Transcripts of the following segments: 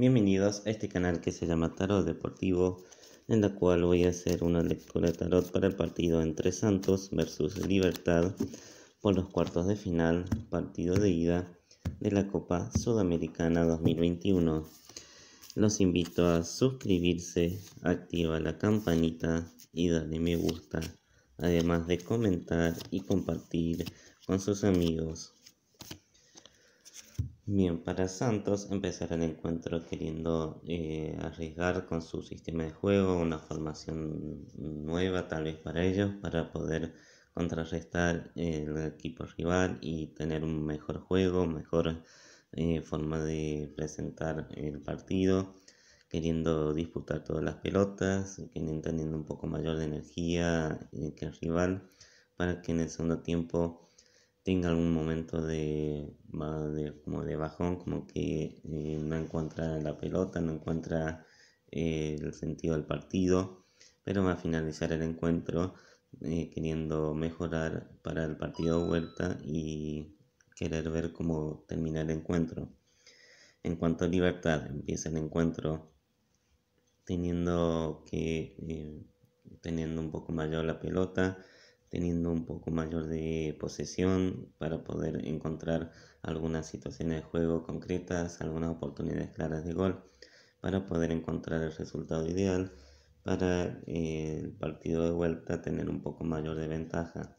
Bienvenidos a este canal que se llama Tarot Deportivo, en la cual voy a hacer una lectura de tarot para el partido entre Santos versus Libertad por los cuartos de final, partido de ida de la Copa Sudamericana 2021. Los invito a suscribirse, activa la campanita y darle me gusta, además de comentar y compartir con sus amigos. Bien, para Santos empezar el encuentro queriendo eh, arriesgar con su sistema de juego, una formación nueva tal vez para ellos, para poder contrarrestar el equipo rival y tener un mejor juego, mejor eh, forma de presentar el partido, queriendo disputar todas las pelotas, queriendo teniendo un poco mayor de energía eh, que el rival, para que en el segundo tiempo tenga algún momento de, como de bajón, como que eh, no encuentra la pelota, no encuentra eh, el sentido del partido, pero va a finalizar el encuentro eh, queriendo mejorar para el partido de vuelta y querer ver cómo termina el encuentro. En cuanto a libertad, empieza el encuentro teniendo que teniendo un poco mayor la pelota, teniendo un poco mayor de posesión para poder encontrar algunas situaciones de juego concretas, algunas oportunidades claras de gol, para poder encontrar el resultado ideal para eh, el partido de vuelta tener un poco mayor de ventaja.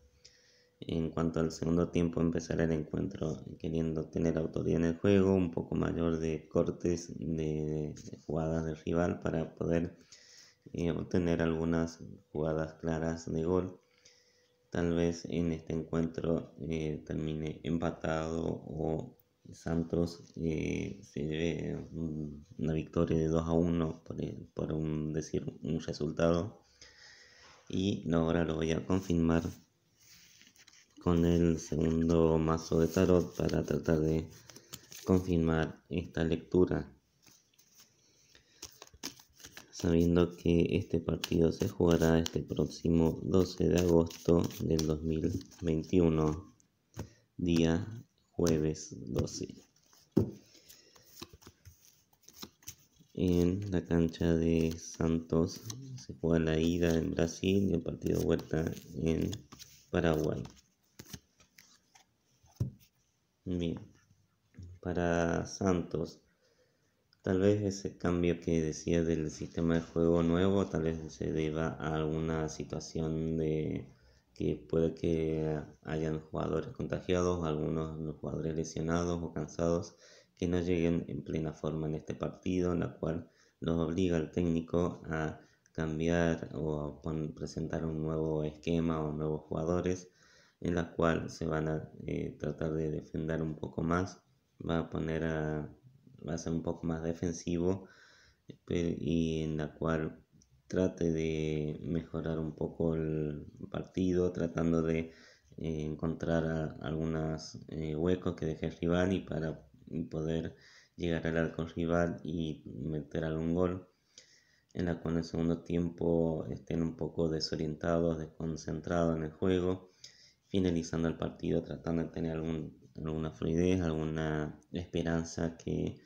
En cuanto al segundo tiempo, empezar el encuentro queriendo tener autoría en el juego, un poco mayor de cortes de, jugadas del rival para poder eh, obtener algunas jugadas claras de gol Tal vez en este encuentro eh, termine empatado o Santos eh, se lleve una victoria de 2 a 1 por, un, decir un resultado. Y ahora lo voy a confirmar con el segundo mazo de tarot para tratar de confirmar esta lectura sabiendo que este partido se jugará este próximo 12 de agosto del 2021, día jueves 12, en la cancha de Santos se juega la ida en Brasil y el partido vuelta en Paraguay. Bien, para Santos Tal vez ese cambio que decía del sistema de juego nuevo, tal vez se deba a alguna situación de que puede que hayan jugadores contagiados, algunos jugadores lesionados o cansados que no lleguen en plena forma en este partido, en la cual los obliga al técnico a cambiar o a presentar un nuevo esquema o nuevos jugadores, en la cual se van a eh, tratar de defender un poco más, va a poner a va a ser un poco más defensivo y en la cual trate de mejorar un poco el partido, tratando de eh, encontrar algunos eh, huecos que deje el rival y para poder llegar al arco rival y meter algún gol, en la cual en el segundo tiempo estén un poco desorientados, desconcentrados en el juego, finalizando el partido tratando de tener algún alguna fluidez, alguna esperanza que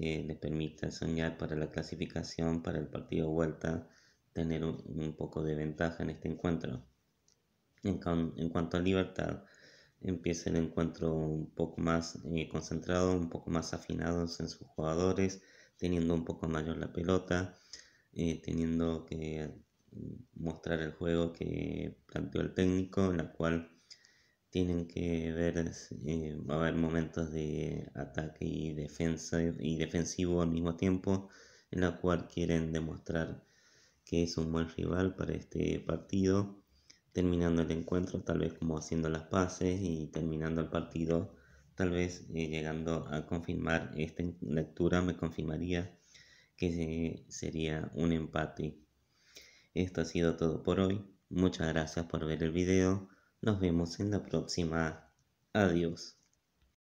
eh, le permita soñar para la clasificación, para el partido vuelta, tener un, poco de ventaja en este encuentro. En, cuanto a Libertad, empieza el encuentro un poco más eh, concentrado, un poco más afinados en sus jugadores, teniendo un poco mayor la pelota, eh, teniendo que mm, mostrar el juego que planteó el técnico, en la cual tienen que ver, eh, va a haber momentos de ataque y defensa y defensivo al mismo tiempo, en la cual quieren demostrar que es un buen rival para este partido, terminando el encuentro tal vez como haciendo las paces y terminando el partido tal vez eh, llegando a confirmar esta lectura me confirmaría que sería un empate. Esto ha sido todo por hoy. Muchas gracias por ver el video. Nos vemos en la próxima. Adiós.